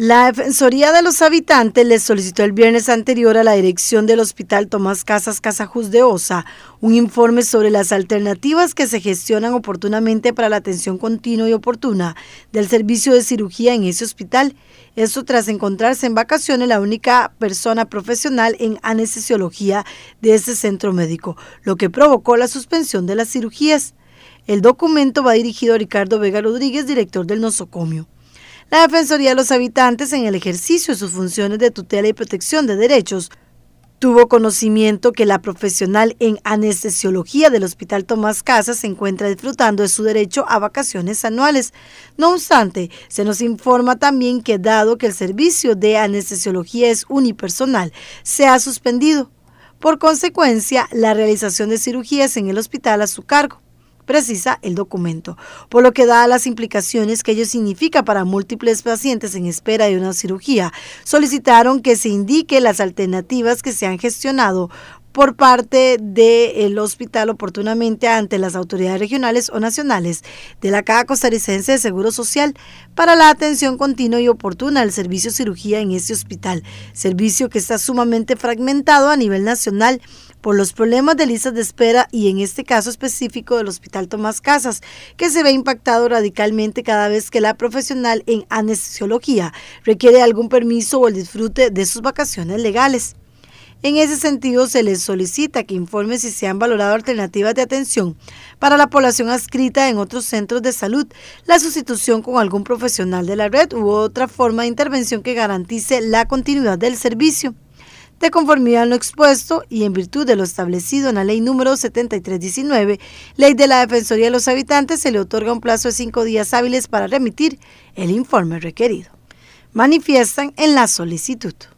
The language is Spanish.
La Defensoría de los Habitantes les solicitó el viernes anterior a la dirección del Hospital Tomás Casas Casajus de Osa un informe sobre las alternativas que se gestionan oportunamente para la atención continua y oportuna del servicio de cirugía en ese hospital. eso tras encontrarse en vacaciones la única persona profesional en anestesiología de ese centro médico, lo que provocó la suspensión de las cirugías. El documento va dirigido a Ricardo Vega Rodríguez, director del nosocomio la Defensoría de los Habitantes, en el ejercicio de sus funciones de tutela y protección de derechos, Tuvo conocimiento que la profesional en anestesiología del Hospital Tomás Casas se encuentra disfrutando de su derecho a vacaciones anuales. No obstante, se nos informa también que dado que el servicio de anestesiología es unipersonal, se ha suspendido. Por consecuencia, la realización de cirugías en el hospital a su cargo precisa el documento, por lo que da las implicaciones que ello significa para múltiples pacientes en espera de una cirugía, solicitaron que se indique las alternativas que se han gestionado por parte del hospital oportunamente ante las autoridades regionales o nacionales de la Caja Costarricense de Seguro Social para la atención continua y oportuna del servicio de cirugía en este hospital, servicio que está sumamente fragmentado a nivel nacional por los problemas de listas de espera y en este caso específico del Hospital Tomás Casas, que se ve impactado radicalmente cada vez que la profesional en anestesiología requiere algún permiso o el disfrute de sus vacaciones legales. En ese sentido, se les solicita que informen si se han valorado alternativas de atención para la población adscrita en otros centros de salud, la sustitución con algún profesional de la red u otra forma de intervención que garantice la continuidad del servicio. De conformidad a lo expuesto y en virtud de lo establecido en la ley número 7319, ley de la Defensoría de los Habitantes, se le otorga un plazo de cinco días hábiles para remitir el informe requerido. Manifiestan en la solicitud.